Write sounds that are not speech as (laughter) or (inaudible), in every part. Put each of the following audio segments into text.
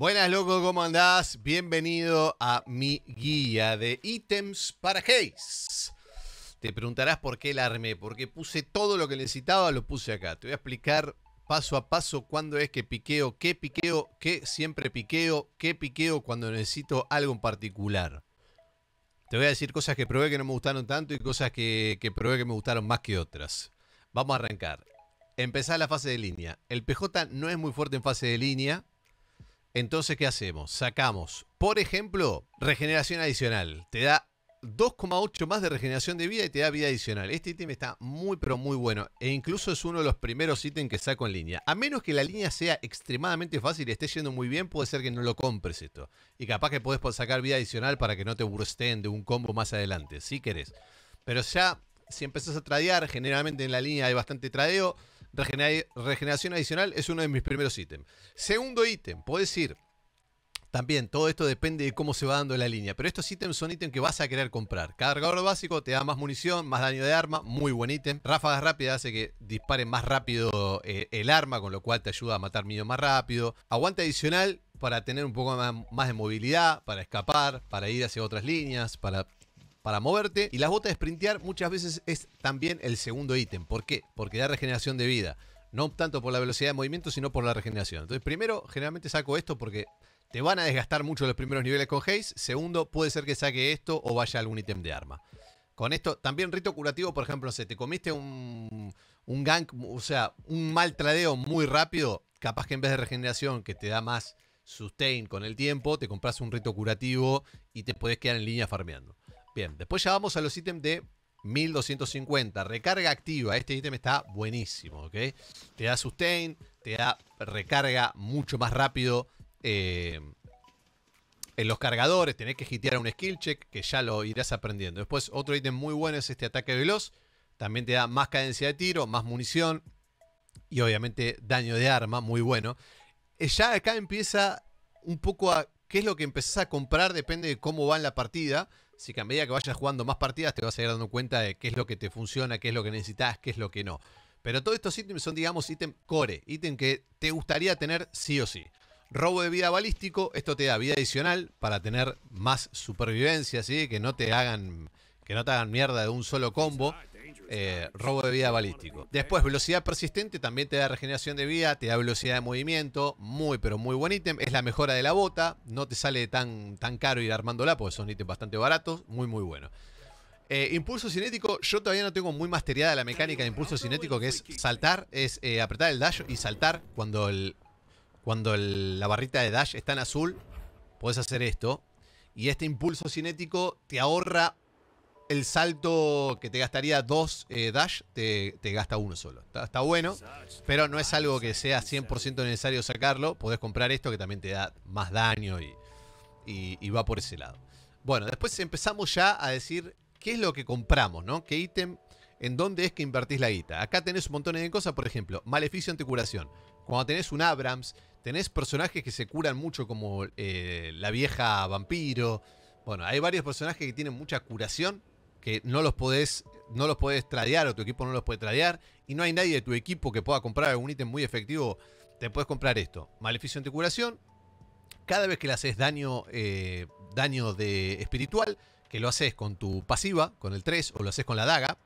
Buenas, loco, ¿cómo andás? Bienvenido a mi guía de ítems para Haze. Te preguntarás por qué la armé, porque puse todo lo que necesitaba, lo puse acá. Te voy a explicar paso a paso cuándo es que piqueo, qué piqueo, qué siempre piqueo, qué piqueo cuando necesito algo en particular. Te voy a decir cosas que probé que no me gustaron tanto y cosas que, que probé que me gustaron más que otras. Vamos a arrancar. Empezar la fase de línea. El PJ no es muy fuerte en fase de línea entonces, ¿qué hacemos? Sacamos, por ejemplo, regeneración adicional. Te da 2,8 más de regeneración de vida y te da vida adicional. Este ítem está muy, pero muy bueno. E incluso es uno de los primeros ítems que saco en línea. A menos que la línea sea extremadamente fácil y esté yendo muy bien, puede ser que no lo compres esto. Y capaz que podés sacar vida adicional para que no te bursten de un combo más adelante, si querés. Pero ya, si empezás a tradear, generalmente en la línea hay bastante tradeo regeneración adicional es uno de mis primeros ítems. Segundo ítem, puedes ir. También todo esto depende de cómo se va dando la línea, pero estos ítems son ítems que vas a querer comprar. Cargador básico te da más munición, más daño de arma, muy buen ítem. Ráfagas rápidas hace que dispare más rápido eh, el arma, con lo cual te ayuda a matar miedo más rápido. Aguante adicional para tener un poco más de movilidad, para escapar, para ir hacia otras líneas, para para moverte. Y las botas de sprintear muchas veces es también el segundo ítem. ¿Por qué? Porque da regeneración de vida. No tanto por la velocidad de movimiento, sino por la regeneración. Entonces, primero, generalmente saco esto porque te van a desgastar mucho los primeros niveles con Haze. Segundo, puede ser que saque esto o vaya algún ítem de arma. Con esto, también rito curativo, por ejemplo, si te comiste un, un gank, o sea, un mal tradeo muy rápido, capaz que en vez de regeneración, que te da más sustain con el tiempo, te compras un rito curativo y te puedes quedar en línea farmeando. Bien, después ya vamos a los ítems de 1250. Recarga activa. Este ítem está buenísimo, ¿ok? Te da sustain, te da recarga mucho más rápido. Eh, en los cargadores tenés que hitear un skill check que ya lo irás aprendiendo. Después otro ítem muy bueno es este ataque veloz. También te da más cadencia de tiro, más munición y obviamente daño de arma, muy bueno. Eh, ya acá empieza un poco a qué es lo que empezás a comprar, depende de cómo va en la partida. Así que a medida que vayas jugando más partidas te vas a ir dando cuenta de qué es lo que te funciona, qué es lo que necesitas, qué es lo que no. Pero todos estos ítems son, digamos, ítem core, ítem que te gustaría tener sí o sí. Robo de vida balístico, esto te da vida adicional para tener más supervivencia, ¿sí? que no te hagan que no te hagan mierda de un solo combo. Eh, robo de vida balístico. Después, velocidad persistente también te da regeneración de vida, te da velocidad de movimiento, muy pero muy buen ítem. Es la mejora de la bota, no te sale tan, tan caro ir armándola porque son ítems bastante baratos, muy muy bueno. Eh, impulso cinético, yo todavía no tengo muy masteriada la mecánica de impulso cinético, que es saltar, es eh, apretar el dash y saltar cuando, el, cuando la barrita de dash está en azul. puedes hacer esto. Y este impulso cinético te ahorra el salto que te gastaría dos eh, dash, te, gasta uno solo. Está, bueno, pero no es algo que sea 100% necesario sacarlo. Podés comprar esto que también te da más daño y, va por ese lado. Bueno, después empezamos ya a decir qué es lo que compramos, ¿no? ¿Qué ítem? ¿En dónde es que invertís la guita? Acá tenés un montón de cosas, por ejemplo, maleficio curación. Cuando tenés un Abrams, tenés personajes que se curan mucho como eh, la vieja vampiro. Bueno, hay varios personajes que tienen mucha curación que no los podés no los podés tradear o tu equipo no los puede tradear y no hay nadie de tu equipo que pueda comprar algún ítem muy efectivo, te puedes comprar esto. Maleficio curación Cada vez que le haces daño, eh, daño de espiritual, que lo haces con tu pasiva, con el 3 o lo haces con la daga,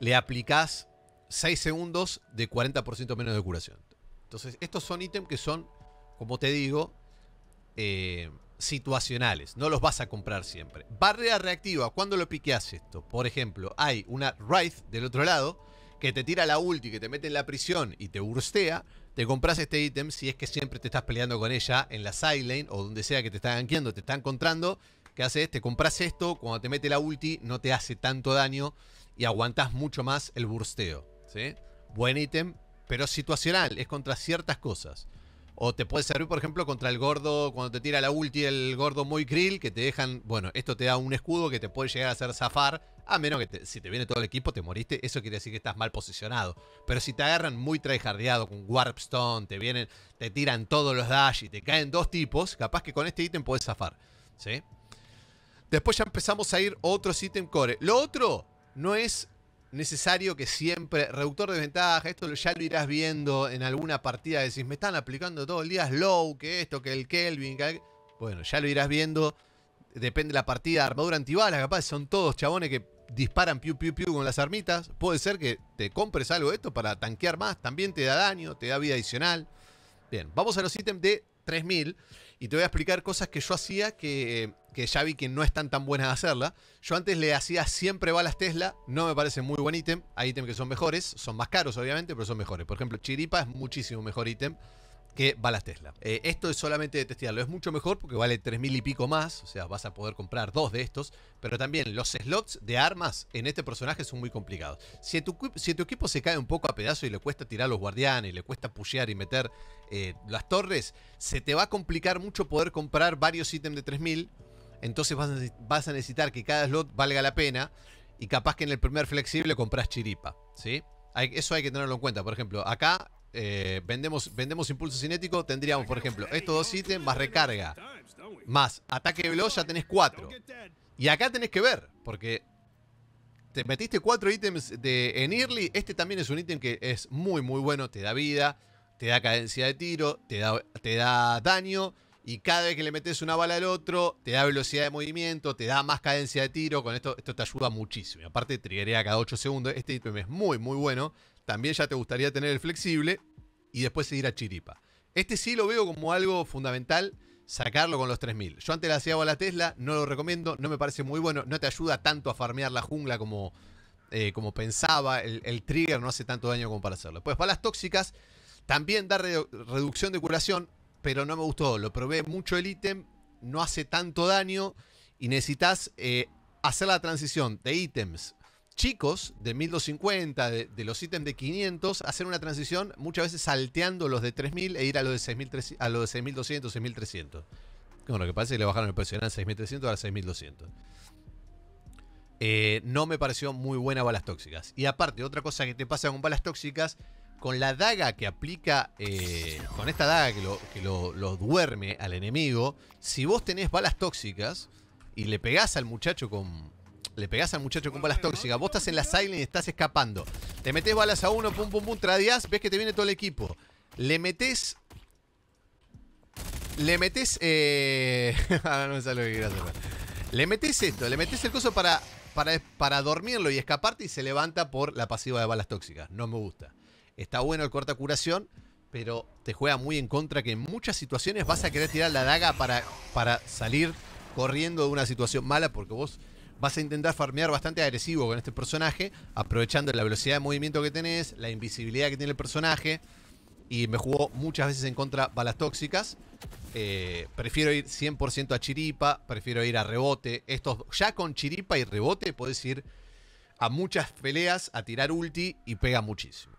le aplicás 6 segundos de 40% menos de curación. Entonces, estos son ítems que son, como te digo, eh, situacionales, no los vas a comprar siempre. Barrera reactiva, ¿cuándo lo piqueas esto? Por ejemplo, hay una Wraith del otro lado que te tira la ulti, que te mete en la prisión y te burstea. Te compras este ítem si es que siempre te estás peleando con ella en la side lane o donde sea que te está gankeando, te está encontrando. ¿Qué haces? Te compras esto, cuando te mete la ulti no te hace tanto daño y aguantas mucho más el bursteo. ¿sí? Buen ítem, pero situacional, es contra ciertas cosas o te puede servir, por ejemplo, contra el gordo, cuando te tira la ulti el gordo muy grill, que te dejan, bueno, esto te da un escudo que te puede llegar a hacer zafar, a menos que si te viene todo el equipo te moriste, eso quiere decir que estás mal posicionado. Pero si te agarran muy tryhardeado con Warpstone, te vienen, te tiran todos los dash y te caen dos tipos, capaz que con este ítem puedes zafar, ¿sí? Después ya empezamos a ir otros ítem core. Lo otro no es necesario que siempre, reductor de ventaja, esto ya lo irás viendo en alguna partida, decís, me están aplicando todo el día slow, que esto, que el Kelvin, bueno, ya lo irás viendo, depende de la partida, armadura antibalas, capaz son todos chabones que disparan piu piu piu con las armitas, puede ser que te compres algo de esto para tanquear más, también te da daño, te da vida adicional. Bien, vamos a los ítems de 3000. Y te voy a explicar cosas que yo hacía eh, que, ya vi que no están tan buenas de hacerla. Yo antes le hacía siempre balas Tesla, no me parece muy buen ítem. Hay ítems que son mejores, son más caros obviamente, pero son mejores. Por ejemplo, Chiripa es muchísimo mejor ítem que la Tesla. Eh, esto es solamente de testearlo. Es mucho mejor porque vale 3000 y pico más. O sea, vas a poder comprar dos de estos. Pero también los slots de armas en este personaje son muy complicados. Si tu, tu equipo se cae un poco a pedazo y le cuesta tirar los guardianes, Y le cuesta pushear y meter eh, las torres, se te va a complicar mucho poder comprar varios ítems de 3000. Entonces vas a, necesitar que cada slot valga la pena. Y capaz que en el primer flexible compras chiripa. ¿Sí? eso hay que tenerlo en cuenta. Por ejemplo, acá eh, vendemos, vendemos impulso cinético, tendríamos, por ejemplo, estos dos ítems más recarga, más ataque veloz, ya tenés cuatro. Y acá tenés que ver, porque te metiste cuatro ítems de, en Early. Este también es un ítem que es muy, muy bueno. Te da vida, te da cadencia de tiro, te da, te da daño. Y cada vez que le metes una bala al otro, te da velocidad de movimiento, te da más cadencia de tiro. Con esto, esto te ayuda muchísimo. Y Aparte, triguería cada 8 segundos. Este ítem es muy, muy bueno. También ya te gustaría tener el flexible y después seguir a Chiripa. Este sí lo veo como algo fundamental, sacarlo con los 3000. Yo antes le hacía a la Tesla, no lo recomiendo, no me parece muy bueno, no te ayuda tanto a farmear la jungla como, eh, como pensaba, el, trigger no hace tanto daño como para hacerlo. Pues balas tóxicas, también da reducción de curación, pero no me gustó, lo probé mucho el ítem, no hace tanto daño y necesitas eh, hacer la transición de ítems chicos de 1250, de, de los ítems de 500, hacer una transición muchas veces salteando los de 3000 e ir a los de 6.200, a 6300. Bueno, lo que pasa es que le bajaron el precio, 6300 a 6200. no me pareció muy buena balas tóxicas. Y aparte, otra cosa que te pasa con balas tóxicas, con la daga que aplica, eh, con esta daga que, lo, que lo, lo, duerme al enemigo, si vos tenés balas tóxicas y le pegás al muchacho con, le pegás al muchacho con balas tóxicas. Vos estás en la silent y estás escapando. Te metes balas a uno, pum, pum, pum, tradeás. Ves que te viene todo el equipo. Le metes. Le metes. Eh... (laughs) no me sale que Le metes esto, le metes el coso para, para, para dormirlo y escaparte y se levanta por la pasiva de balas tóxicas. No me gusta. Está bueno el corta curación pero te juega muy en contra que en muchas situaciones vas a querer tirar la daga para, para salir corriendo de una situación mala porque vos vas a intentar farmear bastante agresivo con este personaje, aprovechando la velocidad de movimiento que tenés, la invisibilidad que tiene el personaje. Y me jugó muchas veces en contra balas tóxicas. Eh, prefiero ir 100% a chiripa, prefiero ir a rebote. Estos, ya con chiripa y rebote podés ir a muchas peleas, a tirar ulti y pega muchísimo.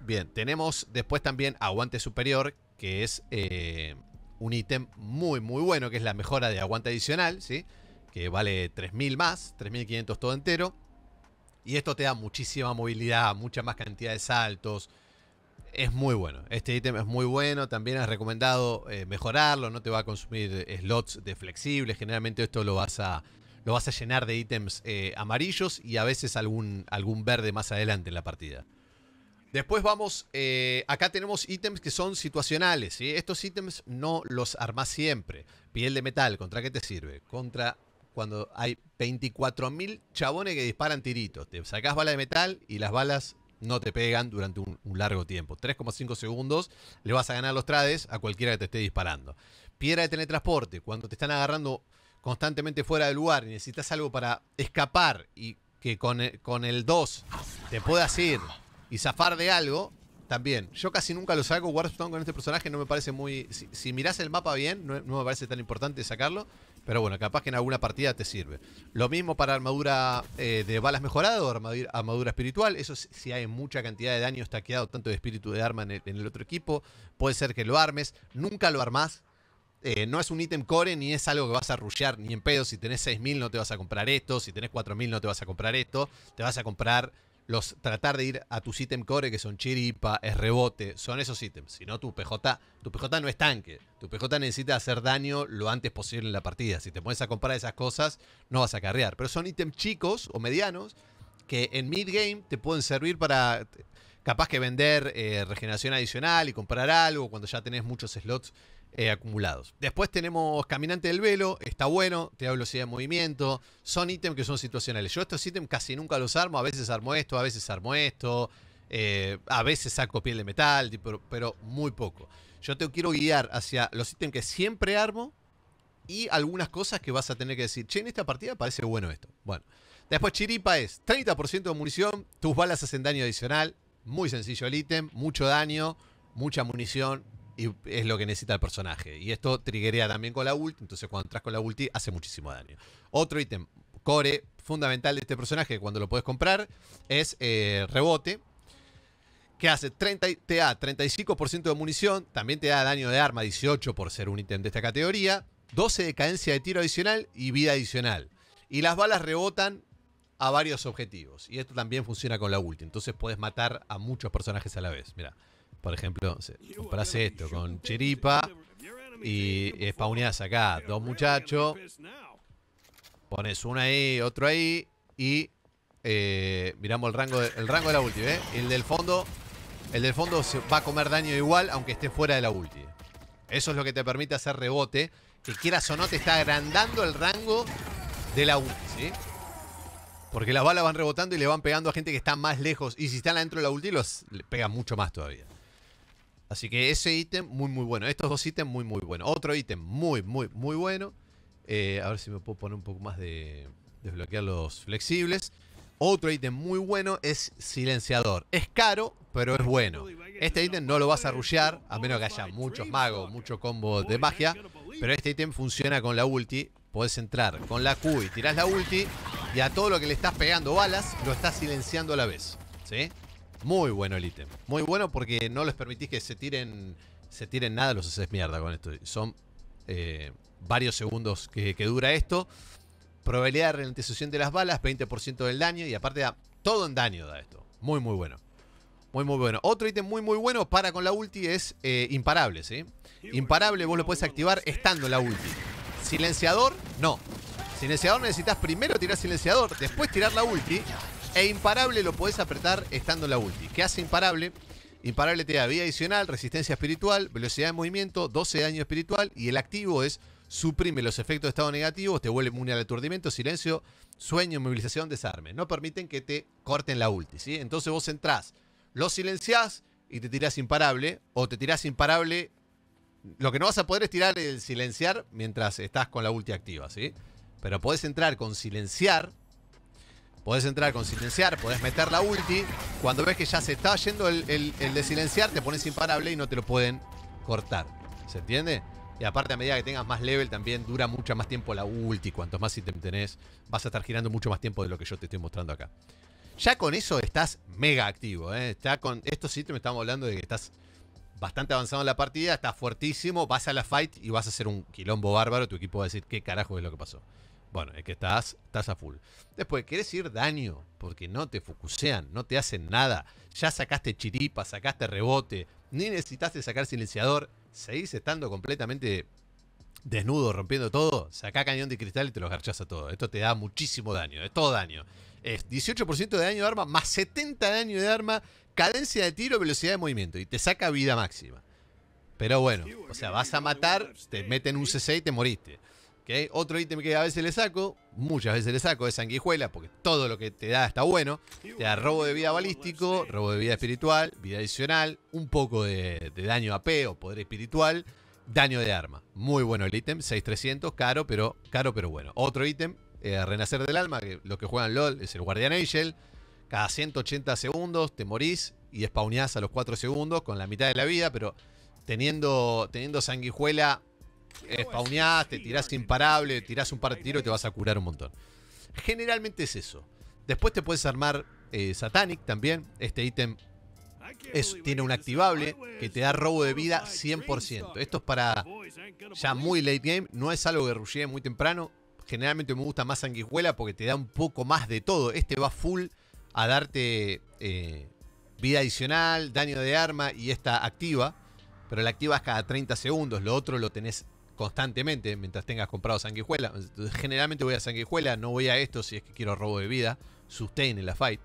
Bien, tenemos después también aguante superior, que es eh, un ítem muy muy bueno, que es la mejora de aguante adicional, ¿sí? que vale 3.000 más, 3.500 todo entero. Y esto te da muchísima movilidad, mucha más cantidad de saltos. Es muy bueno. Este ítem es muy bueno. También has recomendado eh, mejorarlo. No te va a consumir eh, slots de flexibles. Generalmente esto lo vas a, lo vas a llenar de ítems eh, amarillos y a veces algún, algún verde más adelante en la partida. Después vamos, acá tenemos ítems que son situacionales. y Estos ítems no los armás siempre. Piel de metal, ¿contra qué te sirve? Contra cuando hay 24.000 chabones que disparan tiritos. Te sacás bala de metal y las balas no te pegan durante un, largo tiempo. 3,5 segundos le vas a ganar los trades a cualquiera que te esté disparando. Piedra de teletransporte, cuando te están agarrando constantemente fuera de lugar y necesitas algo para escapar y que con, el 2 te puedas ir y zafar de algo, también. Yo casi nunca lo saco Warstone con este personaje, no me parece muy... Si, mirás el mapa bien, no, me parece tan importante sacarlo, pero bueno, capaz que en alguna partida te sirve. Lo mismo para armadura eh, de balas mejorada o armadura, espiritual. Eso si hay mucha cantidad de daño quedado tanto de espíritu de arma en el, otro equipo. Puede ser que lo armes. Nunca lo armás. Eh, no es un ítem core ni es algo que vas a rushear ni en pedo. Si tenés 6.000 no te vas a comprar esto. Si tenés 4.000 no te vas a comprar esto. Te vas a comprar los tratar de ir a tus ítem core, que son chiripa, es rebote, son esos ítems. Si no, tu PJ, tu PJ no es tanque. Tu PJ necesita hacer daño lo antes posible en la partida. Si te pones a comprar esas cosas, no vas a carrear. Pero son ítems chicos o medianos que en mid-game te pueden servir para capaz que vender eh, regeneración adicional y comprar algo cuando ya tenés muchos slots eh, acumulados. Después tenemos Caminante del Velo, está bueno, te da velocidad de movimiento, son ítems que son situacionales. Yo estos ítems casi nunca los armo, a veces armo esto, a veces armo esto, eh, a veces saco piel de metal, pero, pero muy poco. Yo te quiero guiar hacia los ítems que siempre armo y algunas cosas que vas a tener que decir, che, en esta partida parece bueno esto. Bueno, después Chiripa es 30% de munición, tus balas hacen daño adicional, muy sencillo el ítem, mucho daño, mucha munición, y es lo que necesita el personaje. Y esto triggerea también con la ulti. Entonces, cuando entras con la ulti, hace muchísimo daño. Otro ítem core fundamental de este personaje, cuando lo puedes comprar, es eh, rebote. Que hace 30, te da 35% de munición. También te da daño de arma 18 por ser un ítem de esta categoría. 12 de cadencia de tiro adicional y vida adicional. Y las balas rebotan a varios objetivos. Y esto también funciona con la ulti. Entonces puedes matar a muchos personajes a la vez. Mira. Por ejemplo, compras esto con chiripa y spawneás acá. Dos muchachos. Pones uno ahí, otro ahí. Y eh, miramos el rango, de, el rango de la ulti, ¿eh? El del fondo. El del fondo se va a comer daño igual, aunque esté fuera de la ulti. Eso es lo que te permite hacer rebote. Que quieras o no, te está agrandando el rango de la ulti, ¿sí? Porque las balas van rebotando y le van pegando a gente que está más lejos. Y si están adentro de la ulti, los pega mucho más todavía. Así que ese ítem, muy, muy bueno. Estos dos ítems, muy, muy bueno. Otro ítem, muy, muy, muy bueno. Eh, a ver si me puedo poner un poco más de desbloquear los flexibles. Otro ítem muy bueno es silenciador. Es caro, pero es bueno. Este ítem no lo vas a rushear, a menos que haya muchos magos, mucho combo de magia. Pero este ítem funciona con la ulti. Podés entrar con la Q y tirás la ulti. Y a todo lo que le estás pegando balas, lo estás silenciando a la vez. ¿Sí? Muy bueno el ítem. Muy bueno porque no les permitís que se tiren. Se tiren nada, los haces mierda con esto. Son eh, varios segundos que, dura esto. Probabilidad de ralentización de las balas, 20% del daño. Y aparte da todo en daño da esto. Muy, muy bueno. Muy, muy bueno. Otro ítem muy, muy bueno para con la ulti es eh, imparable, ¿sí? Imparable vos lo puedes activar estando la ulti. Silenciador, no. Silenciador necesitas primero tirar silenciador, después tirar la ulti e imparable lo podés apretar estando en la ulti. ¿Qué hace imparable? Imparable te da vida adicional, resistencia espiritual, velocidad de movimiento, 12 de daño espiritual y el activo es suprime los efectos de estado negativo te vuelve inmune al aturdimiento, silencio, sueño, movilización, desarme. No permiten que te corten la ulti, ¿sí? Entonces vos entrás, lo silenciás y te tirás imparable o te tirás imparable. Lo que no vas a poder es tirar el silenciar mientras estás con la ulti activa, ¿sí? Pero podés entrar con silenciar Podés entrar con silenciar, podés meter la ulti. Cuando ves que ya se está yendo el, de silenciar, te pones imparable y no te lo pueden cortar. ¿Se entiende? Y aparte, a medida que tengas más level, también dura mucho más tiempo la ulti. Cuantos más ítem tenés, vas a estar girando mucho más tiempo de lo que yo te estoy mostrando acá. Ya con eso estás mega activo. Está ¿eh? con estos me estamos hablando de que estás bastante avanzado en la partida, estás fuertísimo, vas a la fight y vas a hacer un quilombo bárbaro. Tu equipo va a decir qué carajo es lo que pasó. Bueno, es que estás, estás a full. Después, querés ir daño, porque no te focusean, no te hacen nada. Ya sacaste chiripa, sacaste rebote, ni necesitaste sacar silenciador. Seguís estando completamente desnudo, rompiendo todo. Sacá cañón de cristal y te lo garchas a todo. Esto te da muchísimo daño, es todo daño. Es 18% de daño de arma, más 70 de daño de arma, cadencia de tiro, velocidad de movimiento. Y te saca vida máxima. Pero bueno, o sea, vas a matar, te meten un CC y te moriste. Otro ítem que a veces le saco, muchas veces le saco, es sanguijuela, porque todo lo que te da está bueno. Te da robo de vida balístico, robo de vida espiritual, vida adicional, un poco de, daño AP o poder espiritual, daño de arma. Muy bueno el ítem, 6300, caro pero, caro pero bueno. Otro ítem, eh, Renacer del Alma, que los que juegan LOL es el Guardian Angel. Cada 180 segundos te morís y spawneás a los 4 segundos con la mitad de la vida, pero teniendo, teniendo sanguijuela eh, spawneás, te tirás imparable, tirás un par de tiros y te vas a curar un montón. Generalmente es eso. Después te puedes armar eh, Satanic también. Este ítem tiene un activable que te da robo de vida 100%. Esto es para ya muy late game. No es algo que rushee muy temprano. Generalmente me gusta más sanguijuela porque te da un poco más de todo. Este va full a darte eh, vida adicional, daño de arma y esta activa. Pero la activas cada 30 segundos. Lo otro lo tenés constantemente mientras tengas comprado sanguijuela. Generalmente voy a sanguijuela, no voy a esto si es que quiero robo de vida. Sustain en la fight.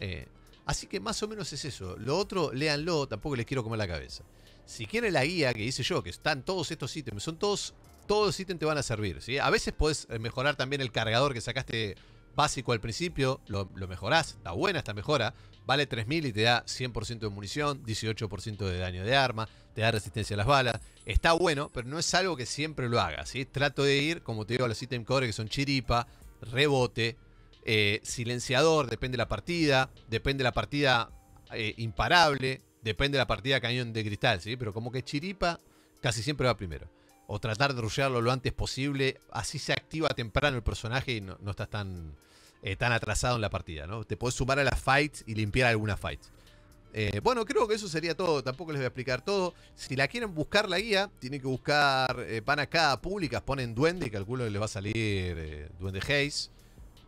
Eh, así que más o menos es eso. Lo otro, léanlo, tampoco les quiero comer la cabeza. Si quieren la guía que hice yo, que están todos estos ítems, son todos, todos los ítems te van a servir. ¿sí? A veces puedes eh, mejorar también el cargador que sacaste básico al principio, lo, mejorás, está buena esta mejora, vale 3.000 y te da 100% de munición, 18% de daño de arma, te da resistencia a las balas, está bueno, pero no es algo que siempre lo hagas, ¿sí? Trato de ir, como te digo, a los item core que son chiripa, rebote, eh, silenciador, depende de la partida, depende de la partida eh, imparable, depende de la partida cañón de cristal, ¿sí? Pero como que chiripa casi siempre va primero o tratar de rushearlo lo antes posible. Así se activa temprano el personaje y no, estás tan, eh, tan atrasado en la partida, ¿no? Te puedes sumar a las fights y limpiar algunas fights. Eh, bueno, creo que eso sería todo. Tampoco les voy a explicar todo. Si la quieren buscar la guía, tienen que buscar. Eh, van acá públicas, ponen Duende, y calculo que les va a salir Duende Haze.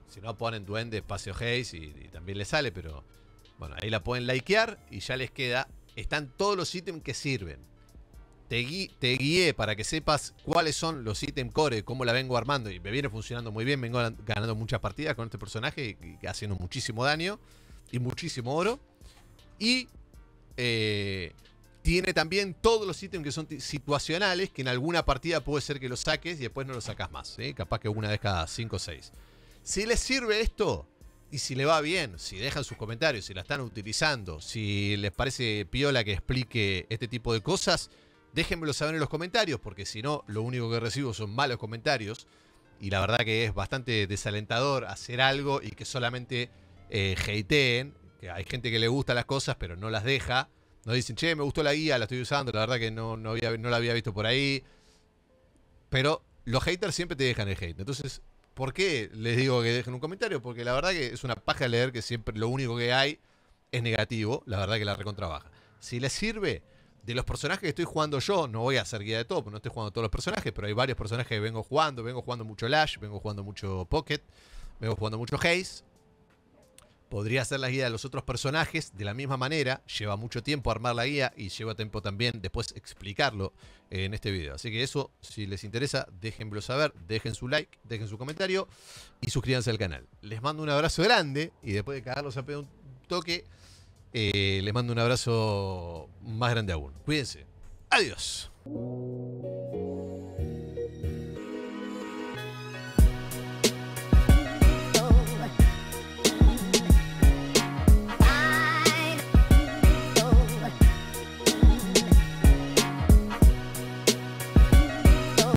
Si no, ponen Duende Espacio Haze y, también le sale, pero bueno, ahí la pueden likear y ya les queda. Están todos los ítems que sirven te, guié para que sepas cuáles son los ítems core, cómo la vengo armando. Y me viene funcionando muy bien, vengo ganando muchas partidas con este personaje, haciendo muchísimo daño y muchísimo oro. Y eh, tiene también todos los ítems que son situacionales, que en alguna partida puede ser que los saques y después no los sacas más. ¿eh? Capaz que una vez cada 5 o 6. Si les sirve esto, y si le va bien, si dejan sus comentarios, si la están utilizando, si les parece piola que explique este tipo de cosas, Déjenmelo saber en los comentarios, porque si no, lo único que recibo son malos comentarios. Y la verdad que es bastante desalentador hacer algo y que solamente eh, hateen. Que hay gente que le gusta las cosas, pero no las deja. no dicen, che, me gustó la guía, la estoy usando, la verdad que no, no, había, no la había visto por ahí. Pero los haters siempre te dejan el hate. Entonces, ¿por qué les digo que dejen un comentario? Porque la verdad que es una paja leer que siempre lo único que hay es negativo. La verdad que la recontrabaja. Si les sirve, de los personajes que estoy jugando yo, no voy a hacer guía de todo, no estoy jugando todos los personajes, pero hay varios personajes que vengo jugando. Vengo jugando mucho Lash, vengo jugando mucho Pocket, vengo jugando mucho Haze. Podría hacer la guía de los otros personajes de la misma manera. Lleva mucho tiempo armar la guía y lleva tiempo también después explicarlo en este video. Así que eso, si les interesa, déjenmelo saber, dejen su like, dejen su comentario y suscríbanse al canal. Les mando un abrazo grande y después de cagarlos a pedo un toque eh, les mando un abrazo más grande aún. Cuídense. Adiós.